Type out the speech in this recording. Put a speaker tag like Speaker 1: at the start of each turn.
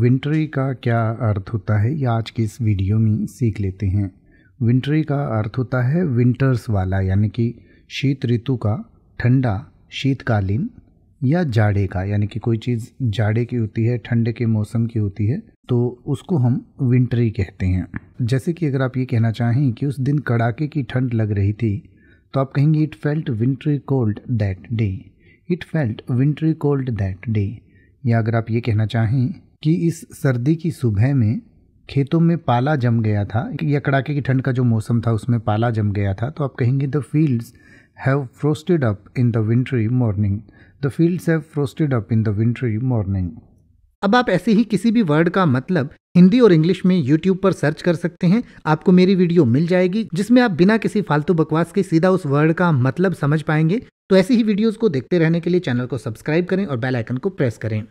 Speaker 1: विंट्री का क्या अर्थ होता है ये आज के इस वीडियो में सीख लेते हैं विंट्री का अर्थ होता है विंटर्स वाला यानी कि शीत ऋतु का ठंडा शीतकालीन या जाड़े का यानी कि कोई चीज़ जाड़े की होती है ठंडे के मौसम की होती है तो उसको हम विंटरी कहते हैं जैसे कि अगर आप ये कहना चाहें कि उस दिन कड़ाके की ठंड लग रही थी तो आप कहेंगे it felt wintry cold that day it felt wintry cold that day या अगर आप ये कहना चाहें कि इस सर्दी की सुबह में खेतों में पाला जम गया था या कड़ाके की ठंड का जो मौसम था उसमें पाला जम गया था तो आप कहेंगे the fields have frosted up in the wintry morning the fields have frosted up in the wintry morning अब आप ऐसे ही किसी भी वर्ड का मतलब हिंदी और इंग्लिश में यूट्यूब पर सर्च कर सकते हैं आपको मेरी वीडियो मिल जाएगी जिसमें आप बिना किसी फालतू बकवास के सीधा उस वर्ड का मतलब समझ पाएंगे तो ऐसी ही वीडियोस को देखते रहने के लिए चैनल को सब्सक्राइब करें और बेल आइकन को प्रेस करें